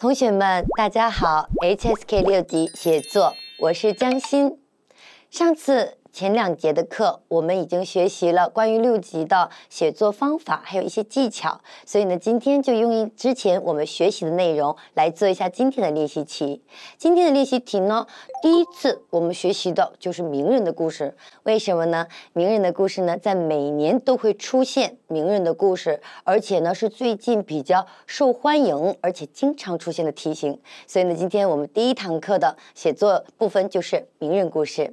同学们，大家好！HSK 六级写作，我是江欣。上次。前两节的课，我们已经学习了关于六级的写作方法，还有一些技巧。所以呢，今天就用一之前我们学习的内容来做一下今天的练习题。今天的练习题呢，第一次我们学习的就是名人的故事。为什么呢？名人的故事呢，在每年都会出现名人的故事，而且呢是最近比较受欢迎，而且经常出现的题型。所以呢，今天我们第一堂课的写作部分就是名人故事。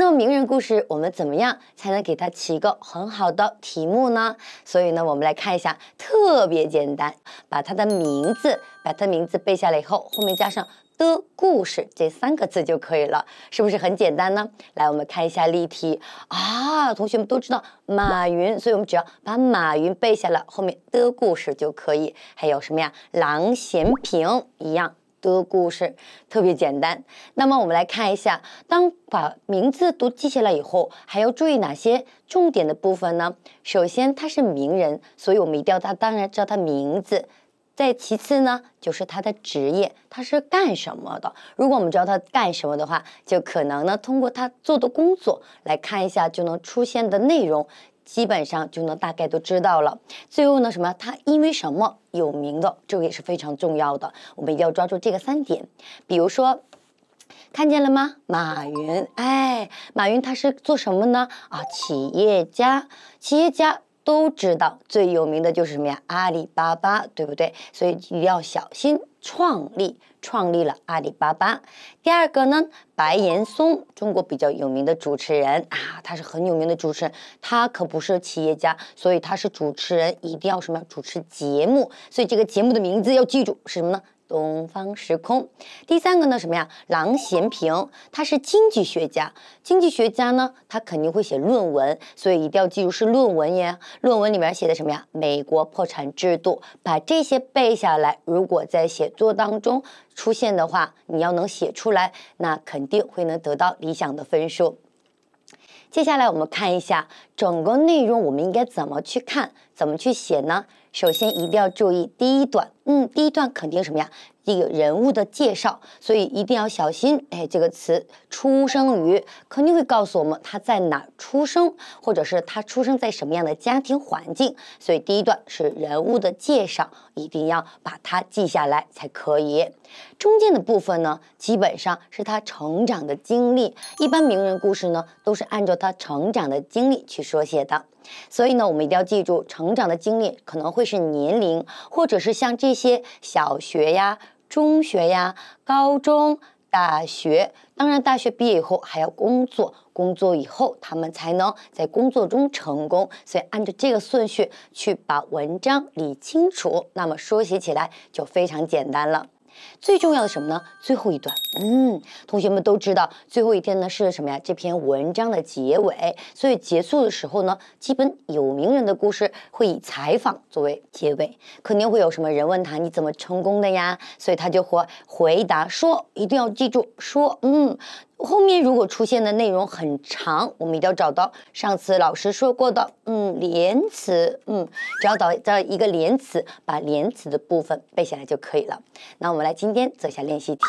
那么名人故，故事我们怎么样才能给它起一个很好的题目呢？所以呢，我们来看一下，特别简单，把它的名字，把它的名字背下来以后，后面加上的故事这三个字就可以了，是不是很简单呢？来，我们看一下例题啊，同学们都知道马云，所以我们只要把马云背下来，后面的故事就可以，还有什么呀？郎咸平一样。的故事特别简单。那么我们来看一下，当把名字都记下来以后，还要注意哪些重点的部分呢？首先，他是名人，所以我们一定要他，当然知道他名字。再其次呢，就是他的职业，他是干什么的？如果我们知道他干什么的话，就可能呢，通过他做的工作来看一下，就能出现的内容。基本上就能大概都知道了。最后呢，什么？他因为什么有名的？这个也是非常重要的，我们一定要抓住这个三点。比如说，看见了吗？马云，哎，马云他是做什么呢？啊，企业家，企业家。都知道最有名的就是什么呀？阿里巴巴，对不对？所以一定要小心。创立创立了阿里巴巴。第二个呢，白岩松，中国比较有名的主持人啊，他是很有名的主持人，他可不是企业家，所以他是主持人，一定要什么？主持节目，所以这个节目的名字要记住是什么呢？东方时空，第三个呢，什么呀？郎咸平，他是经济学家。经济学家呢，他肯定会写论文，所以一定要记住是论文呀。论文里面写的什么呀？美国破产制度，把这些背下来。如果在写作当中出现的话，你要能写出来，那肯定会能得到理想的分数。接下来我们看一下整个内容，我们应该怎么去看，怎么去写呢？首先一定要注意第一段，嗯，第一段肯定什么呀？这个人物的介绍，所以一定要小心。哎，这个词“出生于”肯定会告诉我们他在哪出生，或者是他出生在什么样的家庭环境。所以第一段是人物的介绍，一定要把它记下来才可以。中间的部分呢，基本上是他成长的经历。一般名人故事呢，都是按照他成长的经历去说写的。所以呢，我们一定要记住，成长的经历可能会是年龄，或者是像这些小学呀、中学呀、高中、大学。当然，大学毕业以后还要工作，工作以后他们才能在工作中成功。所以，按照这个顺序去把文章理清楚，那么书写起来就非常简单了。最重要的什么呢？最后一段，嗯，同学们都知道，最后一天呢是什么呀？这篇文章的结尾，所以结束的时候呢，基本有名人的故事会以采访作为结尾，肯定会有什么人问他你怎么成功的呀？所以他就会回答说，一定要记住说，嗯。后面如果出现的内容很长，我们一定要找到上次老师说过的，嗯，连词，嗯，只要找到一个连词，把连词的部分背下来就可以了。那我们来今天做一下练习题，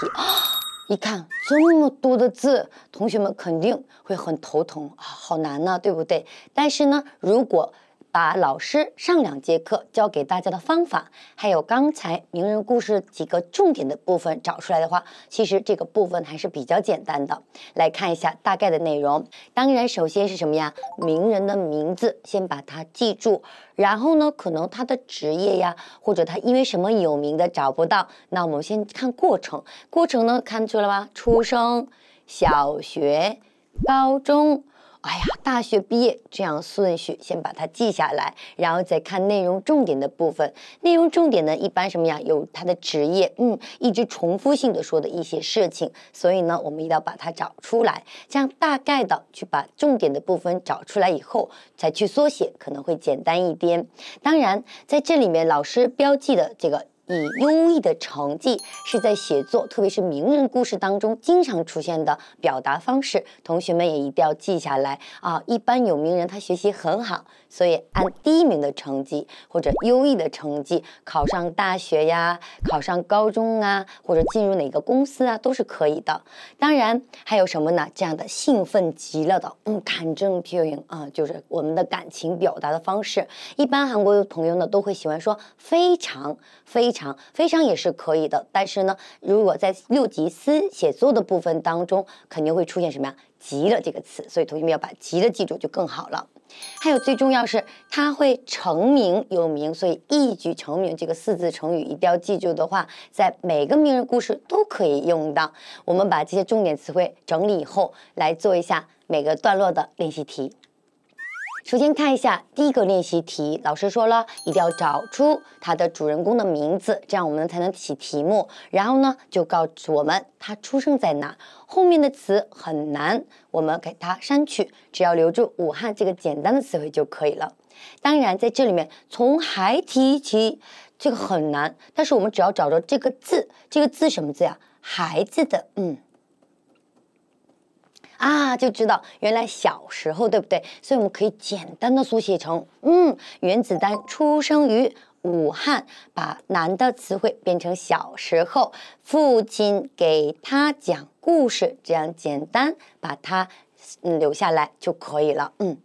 一看这么多的字，同学们肯定会很头疼啊，好难呐，对不对？但是呢，如果把老师上两节课教给大家的方法，还有刚才名人故事几个重点的部分找出来的话，其实这个部分还是比较简单的。来看一下大概的内容。当然，首先是什么呀？名人的名字，先把它记住。然后呢，可能他的职业呀，或者他因为什么有名的找不到，那我们先看过程。过程呢，看出来吧？出生、小学、高中。哎呀，大学毕业这样顺序，先把它记下来，然后再看内容重点的部分。内容重点呢，一般什么呀？有他的职业，嗯，一直重复性的说的一些事情。所以呢，我们一定要把它找出来，这样大概的去把重点的部分找出来以后，再去缩写，可能会简单一点。当然，在这里面老师标记的这个。以优异的成绩是在写作，特别是名人故事当中经常出现的表达方式，同学们也一定要记下来啊。一般有名人他学习很好，所以按第一名的成绩或者优异的成绩考上大学呀，考上高中啊，或者进入哪个公司啊都是可以的。当然还有什么呢？这样的兴奋极了的嗯，感正 feeling 啊，就是我们的感情表达的方式。一般韩国的朋友呢都会喜欢说非常非常。非常也是可以的，但是呢，如果在六级思写作的部分当中，肯定会出现什么呀？急了这个词，所以同学们要把急了记住就更好了。还有最重要是，他会成名有名，所以一举成名这个四字成语一定要记住的话，在每个名人故事都可以用到。我们把这些重点词汇整理以后，来做一下每个段落的练习题。首先看一下第一个练习题，老师说了，一定要找出它的主人公的名字，这样我们才能起题目。然后呢，就告诉我们他出生在哪。后面的词很难，我们给它删去，只要留住武汉这个简单的词汇就可以了。当然，在这里面，从孩提起，这个很难，但是我们只要找着这个字，这个字什么字呀？孩子的，嗯。啊，就知道原来小时候，对不对？所以我们可以简单的缩写成，嗯，原子弹出生于武汉，把难的词汇变成小时候，父亲给他讲故事，这样简单把它。嗯，留下来就可以了。嗯，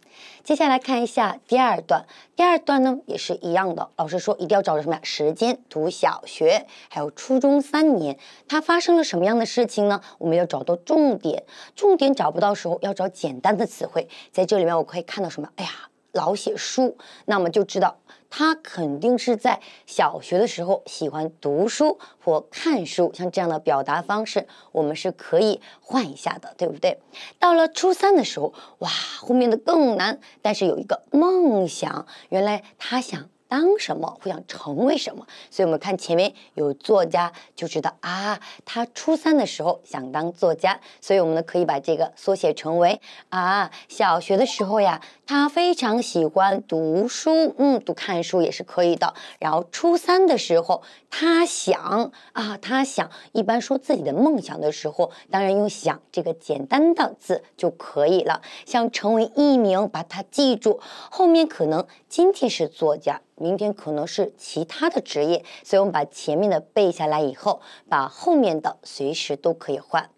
接下来看一下第二段。第二段呢也是一样的，老师说一定要找什么呀？时间，读小学还有初中三年，它发生了什么样的事情呢？我们要找到重点，重点找不到时候要找简单的词汇。在这里面我可以看到什么？哎呀，老写书，那么就知道。他肯定是在小学的时候喜欢读书或看书，像这样的表达方式，我们是可以换一下的，对不对？到了初三的时候，哇，后面的更难，但是有一个梦想，原来他想。当什么会想成为什么，所以我们看前面有作家就知道啊，他初三的时候想当作家，所以我们呢可以把这个缩写成为啊，小学的时候呀，他非常喜欢读书，嗯，读看书也是可以的。然后初三的时候，他想啊，他想，一般说自己的梦想的时候，当然用想这个简单的字就可以了。想成为一名，把它记住，后面可能今天是作家。明天可能是其他的职业，所以我们把前面的背下来以后，把后面的随时都可以换。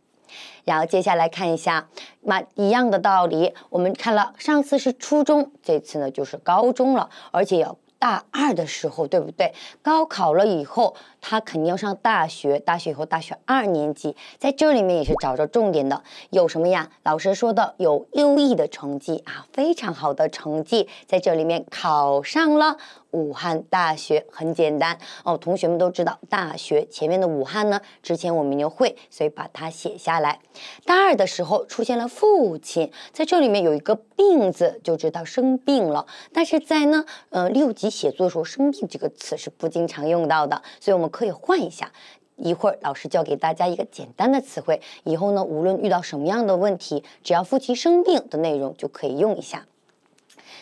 然后接下来看一下，那一样的道理，我们看了上次是初中，这次呢就是高中了，而且要大二的时候，对不对？高考了以后。他肯定要上大学，大学以后大学二年级，在这里面也是找着重点的，有什么呀？老师说的有优异的成绩啊，非常好的成绩，在这里面考上了武汉大学，很简单哦。同学们都知道，大学前面的武汉呢，之前我们就会，所以把它写下来。大二的时候出现了父亲，在这里面有一个病字，就知道生病了。但是在呢，呃，六级写作的时候，生病这个词是不经常用到的，所以我们。可以换一下，一会儿老师教给大家一个简单的词汇，以后呢，无论遇到什么样的问题，只要夫妻生病的内容就可以用一下。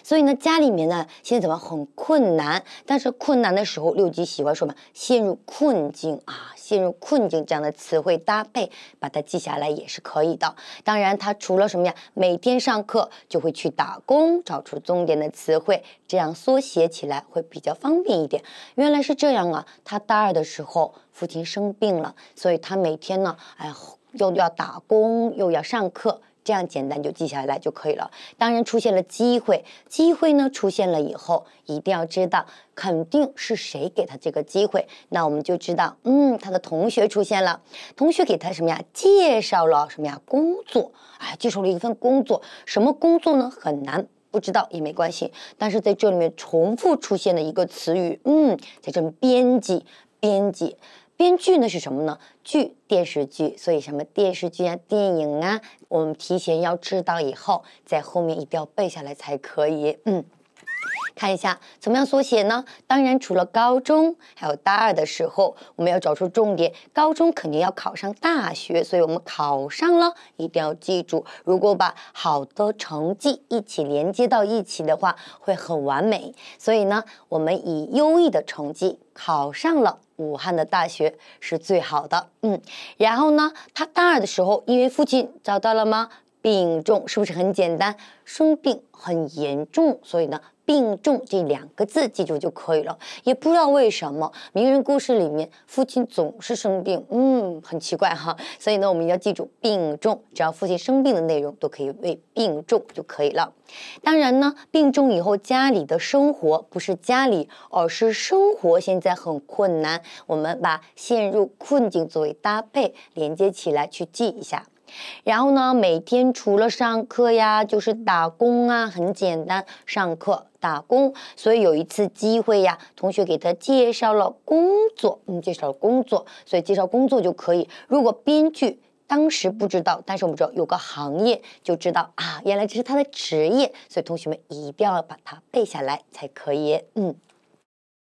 所以呢，家里面呢现在怎么很困难？但是困难的时候，六级喜欢说嘛，陷入困境啊，陷入困境这样的词汇搭配，把它记下来也是可以的。当然，他除了什么呀，每天上课就会去打工，找出重点的词汇，这样缩写起来会比较方便一点。原来是这样啊，他大二的时候父亲生病了，所以他每天呢，哎，又要打工，又要上课。这样简单就记下来就可以了。当然出现了机会，机会呢出现了以后，一定要知道肯定是谁给他这个机会。那我们就知道，嗯，他的同学出现了，同学给他什么呀？介绍了什么呀？工作，哎，介绍了一份工作。什么工作呢？很难不知道也没关系。但是在这里面重复出现的一个词语，嗯，在这边编辑，编辑。编剧呢是什么呢？剧，电视剧，所以什么电视剧啊、电影啊，我们提前要知道，以后在后面一定要背下来才可以，嗯。看一下怎么样缩写呢？当然，除了高中，还有大二的时候，我们要找出重点。高中肯定要考上大学，所以我们考上了，一定要记住。如果把好的成绩一起连接到一起的话，会很完美。所以呢，我们以优异的成绩考上了武汉的大学，是最好的。嗯，然后呢，他大二的时候，因为父亲找到了吗？病重是不是很简单？生病很严重，所以呢。病重这两个字记住就可以了。也不知道为什么名人故事里面父亲总是生病，嗯，很奇怪哈。所以呢，我们要记住病重，只要父亲生病的内容都可以为病重就可以了。当然呢，病重以后家里的生活不是家里，而是生活现在很困难。我们把陷入困境作为搭配连接起来去记一下。然后呢，每天除了上课呀，就是打工啊，很简单，上课打工。所以有一次机会呀，同学给他介绍了工作，嗯，介绍了工作，所以介绍工作就可以。如果编剧当时不知道，但是我们知道有个行业，就知道啊，原来这是他的职业。所以同学们一定要把它背下来才可以，嗯。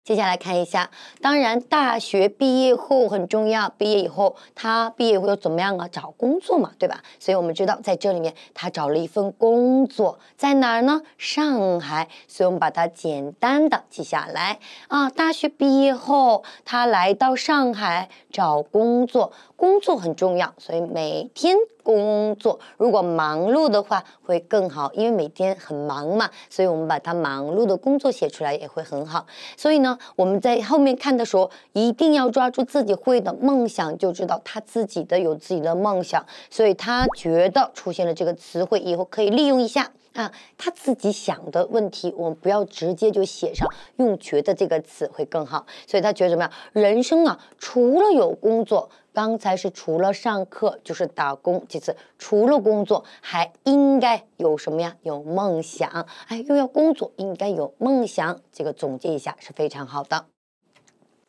接下来看一下，当然大学毕业后很重要。毕业以后，他毕业以后怎么样啊？找工作嘛，对吧？所以我们知道在这里面，他找了一份工作，在哪儿呢？上海。所以我们把它简单的记下来啊。大学毕业后，他来到上海。找工作，工作很重要，所以每天工作，如果忙碌的话会更好，因为每天很忙嘛，所以我们把他忙碌的工作写出来也会很好。所以呢，我们在后面看的时候，一定要抓住自己会的梦想，就知道他自己的有自己的梦想，所以他觉得出现了这个词汇以后可以利用一下。啊，他自己想的问题，我们不要直接就写上，用“觉得”这个词会更好。所以他觉得怎么样？人生啊，除了有工作，刚才是除了上课就是打工，这次除了工作还应该有什么呀？有梦想，哎，又要工作，应该有梦想。这个总结一下是非常好的。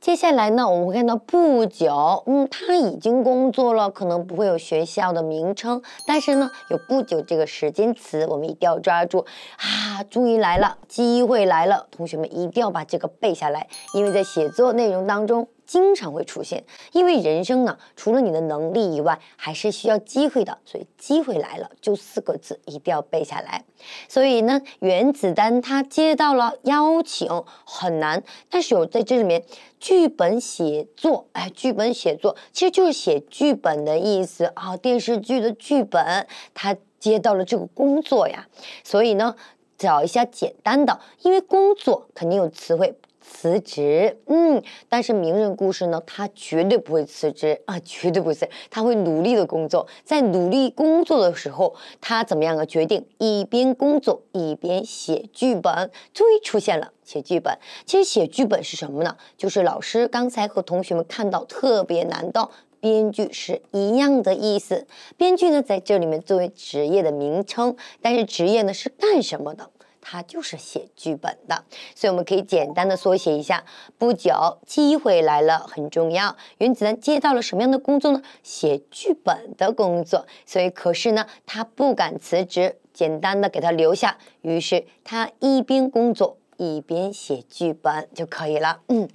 接下来呢，我们会看到不久，嗯，他已经工作了，可能不会有学校的名称，但是呢，有不久这个时间词，我们一定要抓住啊！终于来了，机会来了，同学们一定要把这个背下来，因为在写作内容当中。经常会出现，因为人生呢，除了你的能力以外，还是需要机会的，所以机会来了，就四个字，一定要背下来。所以呢，原子丹他接到了邀请，很难，但是有在这里面，剧本写作，哎，剧本写作其实就是写剧本的意思啊，电视剧的剧本，他接到了这个工作呀，所以呢，找一下简单的，因为工作肯定有词汇。辞职，嗯，但是名人故事呢，他绝对不会辞职啊，绝对不是，他会努力的工作，在努力工作的时候，他怎么样啊？决定一边工作一边写剧本，终于出现了写剧本。其实写剧本是什么呢？就是老师刚才和同学们看到特别难的编剧是一样的意思。编剧呢，在这里面作为职业的名称，但是职业呢是干什么的？他就是写剧本的，所以我们可以简单的缩写一下。不久，机会来了，很重要。原子弹接到了什么样的工作呢？写剧本的工作。所以，可是呢，他不敢辞职，简单的给他留下。于是，他一边工作一边写剧本就可以了。嗯。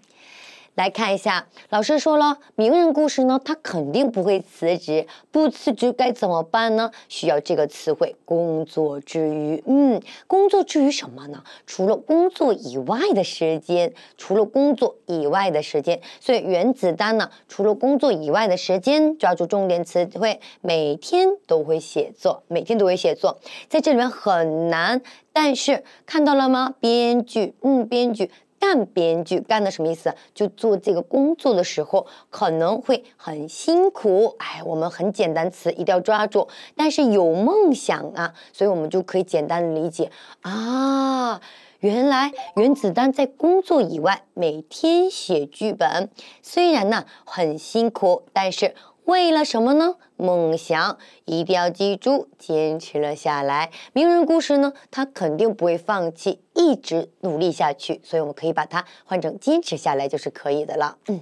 来看一下，老师说了，名人故事呢，他肯定不会辞职，不辞职该怎么办呢？需要这个词汇，工作之余，嗯，工作之余什么呢？除了工作以外的时间，除了工作以外的时间，所以原子丹呢，除了工作以外的时间，抓住重点词汇，每天都会写作，每天都会写作，在这里面很难，但是看到了吗？编剧，嗯，编剧。干编剧干的什么意思？就做这个工作的时候可能会很辛苦，哎，我们很简单词一定要抓住。但是有梦想啊，所以我们就可以简单的理解啊，原来原子弹在工作以外每天写剧本，虽然呢很辛苦，但是。为了什么呢？梦想一定要记住，坚持了下来。名人故事呢，他肯定不会放弃，一直努力下去。所以我们可以把它换成坚持下来就是可以的了。嗯，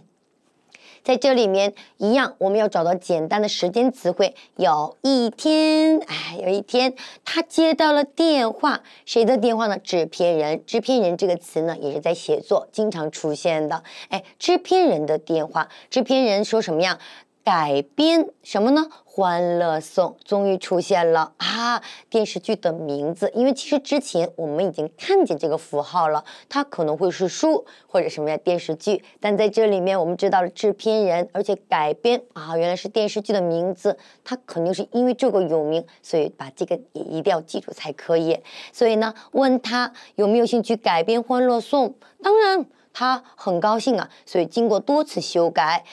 在这里面一样，我们要找到简单的时间词汇。有一天，哎，有一天他接到了电话，谁的电话呢？制片人，制片人这个词呢，也是在写作经常出现的。哎，制片人的电话，制片人说什么呀？改编什么呢？欢乐颂终于出现了啊！电视剧的名字，因为其实之前我们已经看见这个符号了，它可能会是书或者什么呀电视剧。但在这里面，我们知道了制片人，而且改编啊，原来是电视剧的名字。它肯定是因为这个有名，所以把这个也一定要记住才可以。所以呢，问他有没有兴趣改编《欢乐颂》，当然他很高兴啊。所以经过多次修改。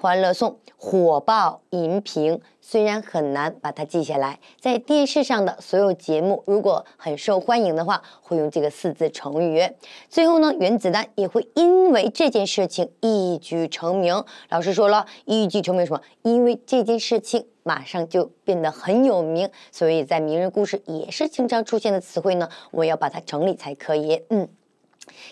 欢乐颂火爆荧屏，虽然很难把它记下来，在电视上的所有节目，如果很受欢迎的话，会用这个四字成语。最后呢，原子弹也会因为这件事情一举成名。老师说了，一举成名什么？因为这件事情马上就变得很有名，所以在名人故事也是经常出现的词汇呢。我要把它整理才可以。嗯。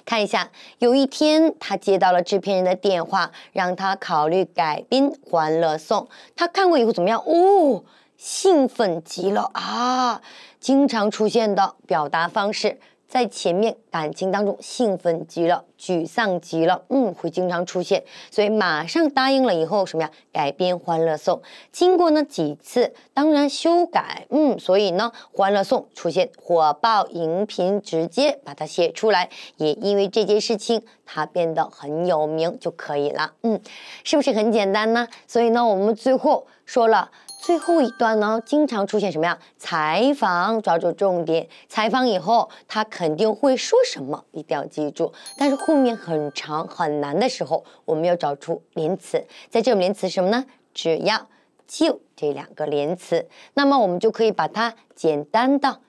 看一下，有一天他接到了制片人的电话，让他考虑改编《欢乐颂》。他看过以后怎么样？哦，兴奋极了啊！经常出现的表达方式。在前面感情当中，兴奋极了，沮丧极了，嗯，会经常出现，所以马上答应了以后，什么呀？改编《欢乐颂》，经过呢几次，当然修改，嗯，所以呢，《欢乐颂》出现火爆荧屏，直接把它写出来，也因为这件事情，它变得很有名就可以了，嗯，是不是很简单呢？所以呢，我们最后说了。最后一段呢，经常出现什么呀？采访，抓住重点。采访以后，他肯定会说什么，一定要记住。但是后面很长很难的时候，我们要找出连词。在这种连词什么呢？只要。就这两个连词，那么我们就可以把它简单的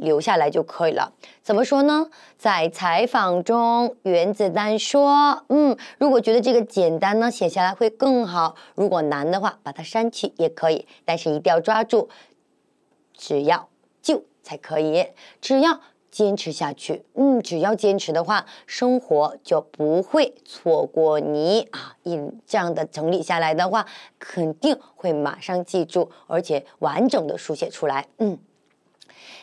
留下来就可以了。怎么说呢？在采访中，原子弹说：“嗯，如果觉得这个简单呢，写下来会更好；如果难的话，把它删去也可以。但是一定要抓住，只要就才可以，只要。”坚持下去，嗯，只要坚持的话，生活就不会错过你啊！一这样的整理下来的话，肯定会马上记住，而且完整的书写出来。嗯，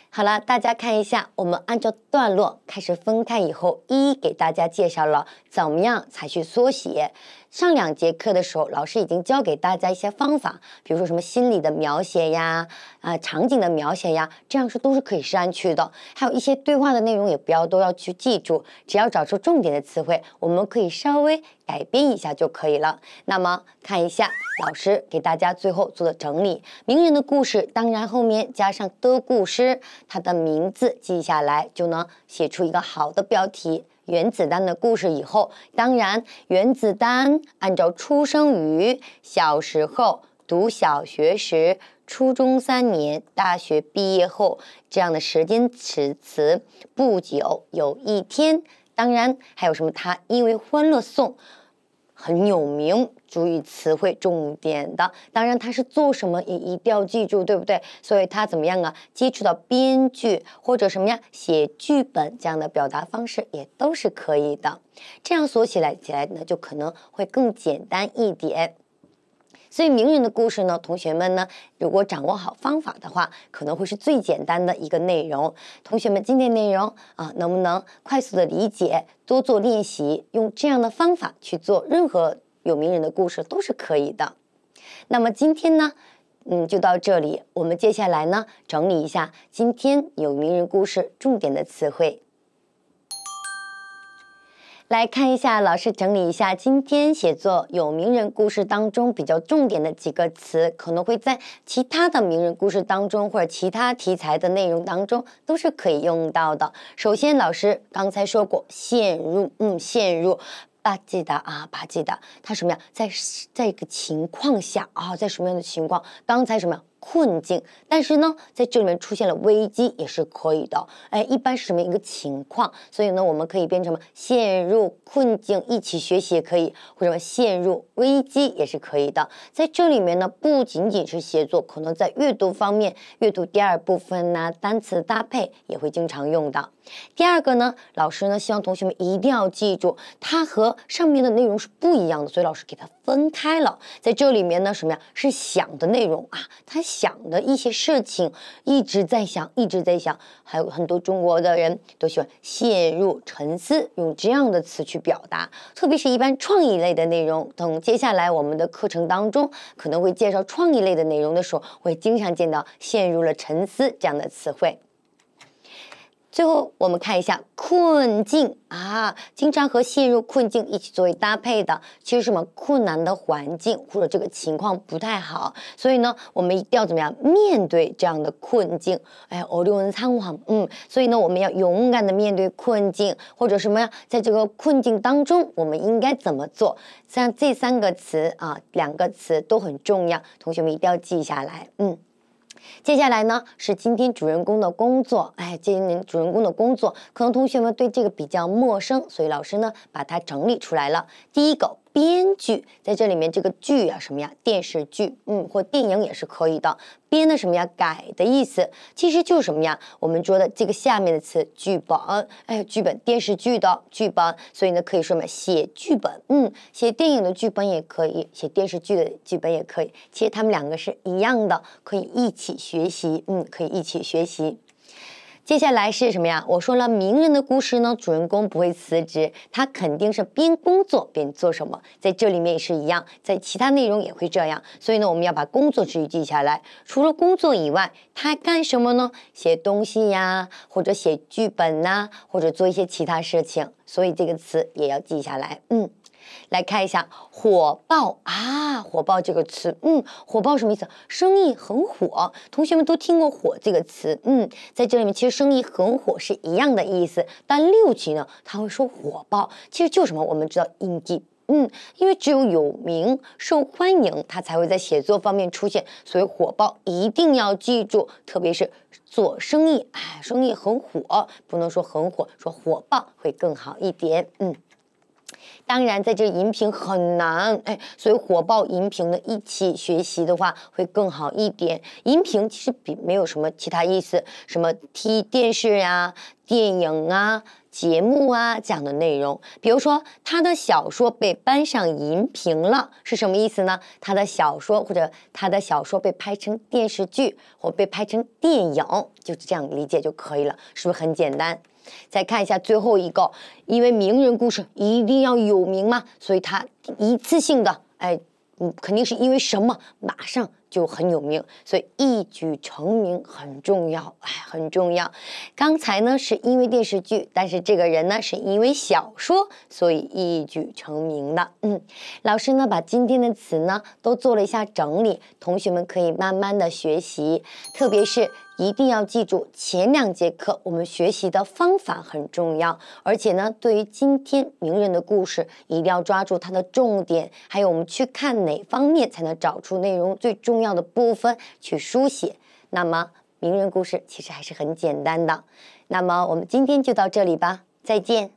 好了，大家看一下，我们按照段落开始分开以后，一一给大家介绍了怎么样才去缩写。上两节课的时候，老师已经教给大家一些方法，比如说什么心理的描写呀，啊场景的描写呀，这样是都是可以删去的。还有一些对话的内容也不要都要去记住，只要找出重点的词汇，我们可以稍微改变一下就可以了。那么看一下老师给大家最后做的整理，名人的故事，当然后面加上的故事，他的名字记下来就能写出一个好的标题。原子弹的故事以后，当然，原子弹按照出生于小时候、读小学时、初中三年、大学毕业后这样的时间尺词，不久有一天，当然还有什么他因为欢乐颂。很有名，注意词汇重点的，当然他是做什么也一定要记住，对不对？所以他怎么样啊？接触到编剧或者什么呀，写剧本这样的表达方式也都是可以的。这样锁起来起来呢，就可能会更简单一点。所以名人的故事呢，同学们呢，如果掌握好方法的话，可能会是最简单的一个内容。同学们，今天内容啊，能不能快速的理解，多做练习，用这样的方法去做任何有名人的故事都是可以的。那么今天呢，嗯，就到这里，我们接下来呢，整理一下今天有名人故事重点的词汇。来看一下，老师整理一下今天写作有名人故事当中比较重点的几个词，可能会在其他的名人故事当中或者其他题材的内容当中都是可以用到的。首先，老师刚才说过，陷入，嗯，陷入，巴唧达啊，巴唧达，他什么呀？在在一个情况下啊，在什么样的情况？刚才什么困境，但是呢，在这里面出现了危机也是可以的。哎，一般是什么一个情况？所以呢，我们可以变成什么？陷入困境一起学习也可以，或者陷入危机也是可以的。在这里面呢，不仅仅是写作，可能在阅读方面，阅读第二部分呢，单词搭配也会经常用到。第二个呢，老师呢希望同学们一定要记住，它和上面的内容是不一样的，所以老师给它分开了。在这里面呢，什么呀？是想的内容啊，它。想的一些事情，一直在想，一直在想，还有很多中国的人都喜欢陷入沉思，用这样的词去表达。特别是一般创意类的内容，等接下来我们的课程当中可能会介绍创意类的内容的时候，会经常见到“陷入了沉思”这样的词汇。最后，我们看一下困境啊，经常和陷入困境一起作为搭配的，其实什么困难的环境或者这个情况不太好，所以呢，我们一定要怎么样面对这样的困境？哎，我力文仓皇，嗯，所以呢，我们要勇敢的面对困境，或者什么呀，在这个困境当中，我们应该怎么做？像这三个词啊，两个词都很重要，同学们一定要记下来，嗯。接下来呢，是今天主人公的工作。哎，今天主人公的工作，可能同学们对这个比较陌生，所以老师呢，把它整理出来了。第一个编剧在这里面，这个剧啊什么呀，电视剧，嗯，或电影也是可以的。编的什么呀？改的意思，其实就是什么呀？我们说的这个下面的词，剧本，哎，剧本，电视剧的剧本，所以呢，可以说嘛，写剧本，嗯，写电影的剧本也可以，写电视剧的剧本也可以，其实他们两个是一样的，可以一起学习，嗯，可以一起学习。接下来是什么呀？我说了名人的故事呢，主人公不会辞职，他肯定是边工作边做什么。在这里面也是一样，在其他内容也会这样，所以呢，我们要把工作之余记下来。除了工作以外，他干什么呢？写东西呀，或者写剧本呐，或者做一些其他事情，所以这个词也要记下来。嗯。来看一下火爆啊，火爆这个词，嗯，火爆什么意思？生意很火。同学们都听过“火”这个词，嗯，在这里面其实“生意很火”是一样的意思。但六级呢，他会说“火爆”，其实就什么？我们知道，硬币，嗯，因为只有有名、受欢迎，他才会在写作方面出现。所以“火爆”一定要记住，特别是做生意，哎，生意很火，不能说很火，说火爆会更好一点，嗯。当然，在这荧屏很难哎，所以火爆荧屏的一起学习的话会更好一点。荧屏其实比没有什么其他意思，什么替电视呀、电影啊、节目啊讲的内容。比如说，他的小说被搬上荧屏了，是什么意思呢？他的小说或者他的小说被拍成电视剧或被拍成电影，就这样理解就可以了，是不是很简单？再看一下最后一个，因为名人故事一定要有名嘛，所以他一次性的，哎，嗯，肯定是因为什么马上就很有名，所以一举成名很重要，哎，很重要。刚才呢是因为电视剧，但是这个人呢是因为小说，所以一举成名的。嗯，老师呢把今天的词呢都做了一下整理，同学们可以慢慢的学习，特别是。一定要记住，前两节课我们学习的方法很重要。而且呢，对于今天名人的故事，一定要抓住它的重点。还有，我们去看哪方面才能找出内容最重要的部分去书写。那么，名人故事其实还是很简单的。那么，我们今天就到这里吧，再见。